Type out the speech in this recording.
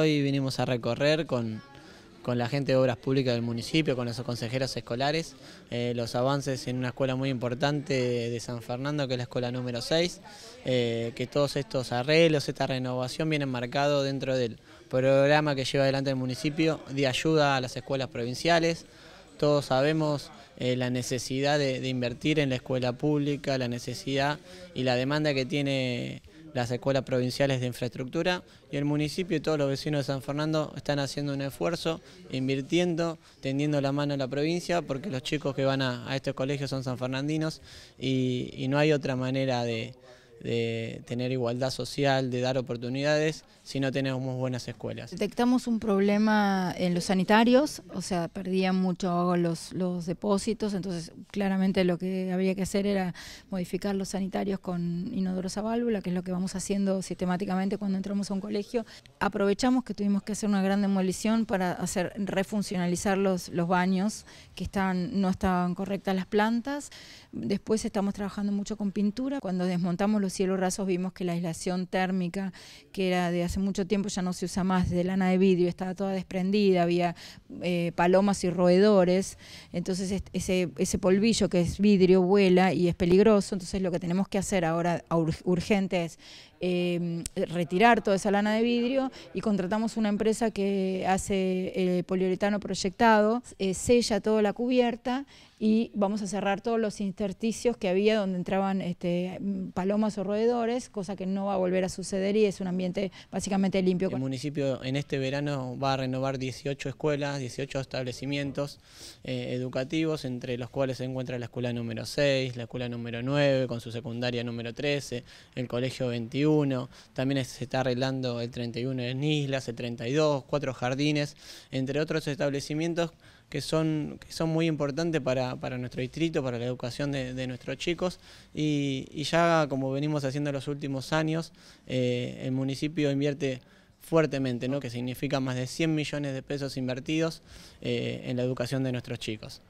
Hoy vinimos a recorrer con, la gente de Obras Públicas del municipio, con los consejeros escolares, eh, los avances en una escuela muy importante de San Fernando, que es la escuela número 6, eh, que todos estos arreglos, esta renovación vienen marcados dentro del programa que lleva adelante el municipio de ayuda a las escuelas provinciales. Todos sabemos eh, la necesidad de, de invertir en la escuela pública, la necesidad y la demanda que tiene las escuelas provinciales de infraestructura y el municipio y todos los vecinos de San Fernando están haciendo un esfuerzo, invirtiendo, tendiendo la mano a la provincia porque los chicos que van a, estos colegios son sanfernandinos y no hay otra manera de, de tener igualdad social, de dar oportunidades, si no tenemos buenas escuelas. Detectamos un problema en los sanitarios, o sea, perdían mucho los, los depósitos, entonces claramente lo que había que hacer era modificar los sanitarios con inodorosa válvula, que es lo que vamos haciendo sistemáticamente cuando entramos a un colegio. Aprovechamos que tuvimos que hacer una gran demolición para hacer refuncionalizar los, los baños que están, no estaban correctas las plantas. Después estamos trabajando mucho con pintura. Cuando desmontamos los cielos rasos vimos que la aislación térmica, que era de hace mucho tiempo, ya no se usa más, de lana de vidrio, estaba toda desprendida, había eh, palomas y roedores, entonces ese, ese polvillo que es vidrio vuela y es peligroso, entonces lo que tenemos que hacer ahora urgente es em, retirar toda esa lana de vidrio y contratamos una empresa que hace el eh, poliuretano proyectado, eh, sella toda la cubierta y vamos a cerrar todos los intersticios que había donde entraban este, palomas o roedores, cosa que no va a volver a suceder y es un ambiente básicamente limpio. El municipio en este verano va a renovar 18 escuelas, 18 establecimientos eh, educativos, entre los cuales se encuentra la escuela número 6, la escuela número 9, con su secundaria número 13, el colegio 21, también se está arreglando el 31 en Islas, el 32, cuatro jardines, entre otros establecimientos que son, que son muy importantes para para, nuestro distrito, para la educación de, nuestros chicos. Y, ya como venimos haciendo en los últimos años, eh, el municipio invierte fuertemente, que significa más de 100 millones de pesos invertidos eh, en la educación de nuestros chicos.